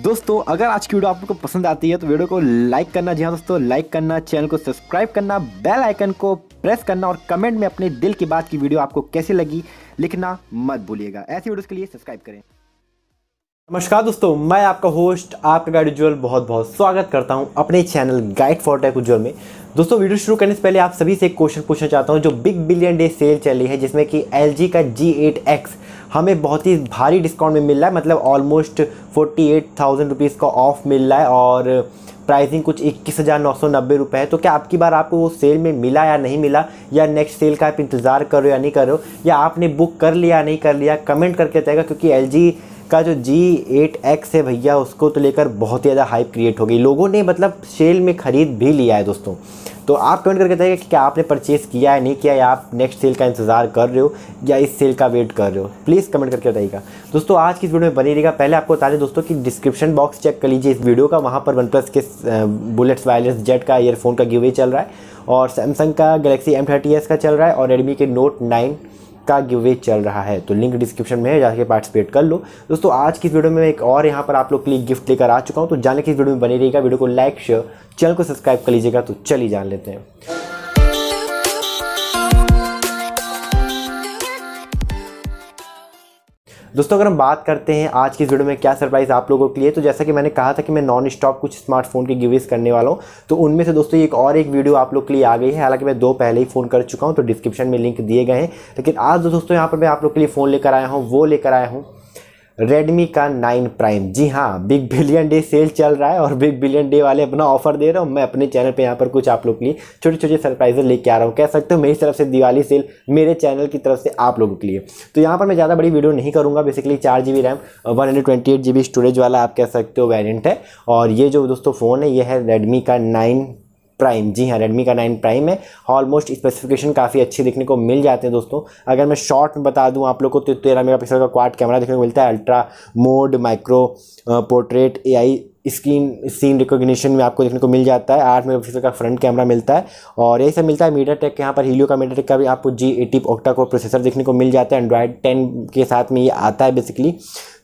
दोस्तों अगर आज की वीडियो आपको पसंद आती है तो वीडियो को लाइक करना जी हाँ दोस्तों लाइक करना चैनल को सब्सक्राइब करना बेल आइकन को प्रेस करना और कमेंट में अपने दिल की बात की वीडियो आपको कैसी लगी लिखना मत भूलिएगा ऐसी वीडियोस के लिए सब्सक्राइब करें नमस्कार दोस्तों मैं आपका होस्ट आपका गाइड उज्ज्वल बहुत बहुत स्वागत करता हूं अपने channel Guide for Tech Ujjwal में दोस्तों वीडियो शुरू करने से पहले आप सभी से एक क्वेश्चन पूछना चाहता हूँ जो बिग बिलियन डे सेल चली है जिसमें कि एल का जी हमें बहुत ही भारी डिस्काउंट में मिल रहा है मतलब almost forty eight thousand rupees का ऑफ मिल रहा है और प्राइसिंग कुछ इक्कीस हज़ार नौ सौ नब्बे रुपये है तो क्या आपकी बार आपको वो सेल में मिला या नहीं मिला या नेक्स्ट सेल का आप इंतज़ार कर रहे हो या नहीं कर रहे हो या आपने बुक कर लिया नहीं कर लिया कमेंट करके बताएगा क्योंकि एल का जो जी एट एक्स है भैया उसको तो लेकर बहुत ही ज़्यादा हाइप क्रिएट हो गई लोगों ने मतलब सेल में ख़रीद भी लिया है दोस्तों तो आप कमेंट करके बताइए कि क्या आपने परचेज़ किया है नहीं किया या आप नेक्स्ट सेल का इंतज़ार कर रहे हो या इस सेल का वेट कर रहे हो प्लीज़ कमेंट करके बताइएगा दोस्तों आज की इस वीडियो में बनी रहेगा पहले आपको बता दें दोस्तों कि डिस्क्रिप्शन बॉक्स चेक कर लीजिए इस वीडियो का वहाँ पर वन प्लस के बुलेट्स वायरलेस जेट का ईयरफोन का गिवे चल रहा है और सैमसंग का गलेक्सी एम थर्टी एस का चल रहा है और रेडमी के नोट नाइन का गिवे चल रहा है तो लिंक डिस्क्रिप्शन में है जाके पार्टिसिपेट कर लो दोस्तों आज की वीडियो में एक और यहाँ पर आप लोग के लिए गिफ्ट लेकर आ चुका हूँ तो जाने की वीडियो में बने रहेगा वीडियो को लाइक शेयर चैनल को सब्सक्राइब कर लीजिएगा तो चलिए जान लेते हैं दोस्तों अगर हम बात करते हैं आज की वीडियो में क्या सरप्राइज़ आप लोगों के लिए तो जैसा कि मैंने कहा था कि मैं नॉन स्टॉप कुछ स्मार्टफोन के गिवेज करने वाला हूँ तो उनमें से दोस्तों एक और एक वीडियो आप लोग के लिए आ गई है हालांकि मैं दो पहले ही फ़ोन कर चुका हूँ तो डिस्क्रिप्शन में लिंक दिए गए हैं लेकिन आज दोस्तों यहाँ पर मैं आप लोग के लिए फ़ोन लेकर आया हूँ वो लेकर आया हूँ रेडमी का नाइन प्राइम जी हाँ बिग बिलियन डे सेल चल रहा है और बिग बिलियन डे वाले अपना ऑफर दे रहा हूँ मैं अपने चैनल पे यहाँ पर कुछ आप लोग के लिए छोटे छोटे सरप्राइजेज लेके आ रहा हूँ कह सकते हो मेरी तरफ से दिवाली सेल मेरे चैनल की तरफ से आप लोगों के लिए तो यहाँ पर मैं ज़्यादा बड़ी वीडियो नहीं करूँगा बेसिकली चार G B RAM one hundred twenty eight G B storage वाला आप कह सकते हो वेरियंट है और ये जो दोस्तों फ़ोन है ये है रेडमी का नाइन प्राइम जी हाँ रेडमी का नाइन प्राइम है ऑलमोस्ट स्पेसिफिकेशन काफ़ी अच्छे देखने को मिल जाते हैं दोस्तों अगर मैं शॉर्ट में बता दूँ आप लोग को तो तेरह मेगा पिक्सल का क्वाड कैमरा देखने को मिलता है ultra mode micro portrait AI screen scene recognition में आपको देखने को मिल जाता है आठ मेगा पिक्सल का फ्रंट कैमरा मिलता है और यही सब मिलता है मीडिया टेक यहाँ पर हीलियो का मीडिया टेक का भी आपको G eighty octa core processor देखने को मिल जाता है एंड्रॉयड टेन के साथ में ये आता है basically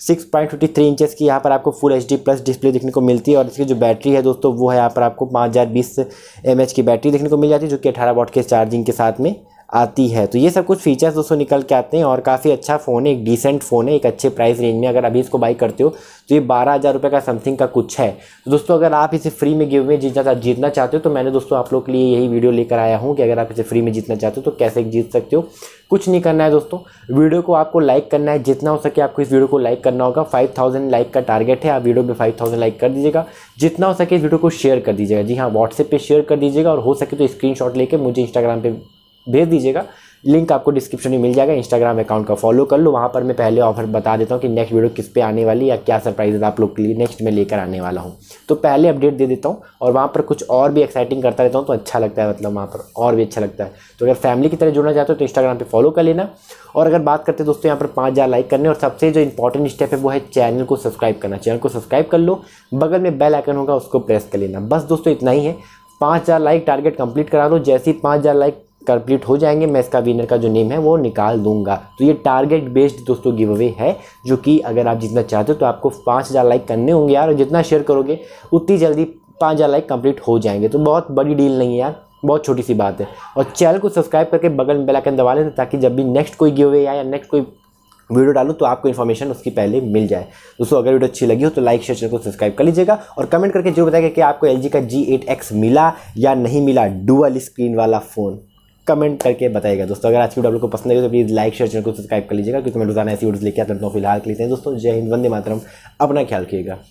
six point fifty three inches की यहाँ पर आपको full H D plus display देखने को मिलती है और इसकी जो बैटरी है दोस्तों वो है यहाँ पर आपको पाँच हज़ार बीस एम एच की बैटरी देखने को मिल जाती है जो कि अठारह वॉट के चार्जिंग के साथ में आती है तो ये सब कुछ फीचर्स दोस्तों निकल के आते हैं और काफ़ी अच्छा फ़ोन है एक डिसेंट फ़ोन है एक अच्छे प्राइस रेंज में अगर अभी इसको बाई करते हो तो ये बारह हज़ार रुपये का समथिंग का कुछ है तो दोस्तों अगर आप इसे फ्री में गिव में जीतना जीतना चाहते हो तो मैंने दोस्तों आप लोग के लिए यही वीडियो लेकर आया हूँ कि अगर आप इसे फ्री में जीतना चाहते हो तो कैसे जीत सकते हो कुछ नहीं करना है दोस्तों वीडियो को आपको लाइक करना है जितना हो सके आपको इस वीडियो को लाइक करना होगा फाइव थाउजेंड लाइक का टारगेट है आप वीडियो में फाइव थाउजेंड लाइक कर दीजिएगा जितना हो सके इस वीडियो को शेयर कर दीजिएगा जी हाँ व्हाट्सएप पर शेयर कर दीजिएगा और हो सके तो स्क्रीन लेके मुझे इंस्टाग्राम पर भेज दीजिएगा लिंक आपको डिस्क्रिप्शन में मिल जाएगा इंस्टाग्राम अकाउंट का फॉलो कर लो वहाँ पर मैं पहले ऑफर बता देता हूँ कि नेक्स्ट वीडियो किस पे आने वाली या क्या सरप्राइजेज आप लोग के लिए नेक्स्ट में लेकर आने वाला हूँ तो पहले अपडेट दे देता हूँ और वहाँ पर कुछ और भी एक्साइटिंग करता रहता हूँ तो अच्छा लगता है मतलब वहाँ पर और भी अच्छा लगता है तो अगर फैमिली की तरह जुड़ना चाहते हो तो इंस्टाग्राम पर फॉलो कर लेना और अगर बात करते दोस्तों यहाँ पर पाँच हज़ार लाइक करने और सबसे जो इंपॉर्टेंट स्टेप है वो है चैनल को सब्सक्राइब करना चैनल को सब्सक्राइब कर लो बगल में बेल आइकन होगा उसको प्रेस कर लेना बस दोस्तों इतना ही है पाँच हज़ार लाइक टारगेट कंप्लीट करा लो जैसे ही पाँच हज़ार लाइक कंप्लीट हो जाएंगे मैं इसका विनर का जो नेम है वो निकाल दूंगा तो ये टारगेट बेस्ड दोस्तों गिव अवे है जो कि अगर आप जितना चाहते हो तो आपको पाँच हज़ार लाइक करने होंगे यार और जितना शेयर करोगे उतनी जल्दी पाँच हज़ार लाइक कंप्लीट हो जाएंगे तो बहुत बड़ी डील नहीं है यार बहुत छोटी सी बात है और चैनल को सब्सक्राइब करके बगल में बेलाइकन दबा लें ताकि जब भी नेक्स्ट कोई गिव अवे आए या नेक्स्ट कोई वीडियो डालो तो आपको इन्फॉर्मेशन उसकी पहले मिल जाए दोस्तों अगर वीडियो अच्छी लगी हो तो लाइक शेयर चैनल को सब्सक्राइब कर लीजिएगा और कमेंट करके जरूर बताएगा कि आपको एल का जी मिला या नहीं मिला डुअल स्क्रीन वाला फ़ोन कमेंट करके बताएगा दोस्तों अगर आज की वीडियो को पसंद आएगी तो प्लीज़ लाइक शेयर चैनल को सब्सक्राइब कर लीजिएगा क्योंकि मैं रोजाना ऐसी वीडियो लेके आता हूँ फिलहाल के लिए दोस्तों जय हिंद वंदे मातरम अपना ख्याल रखिएगा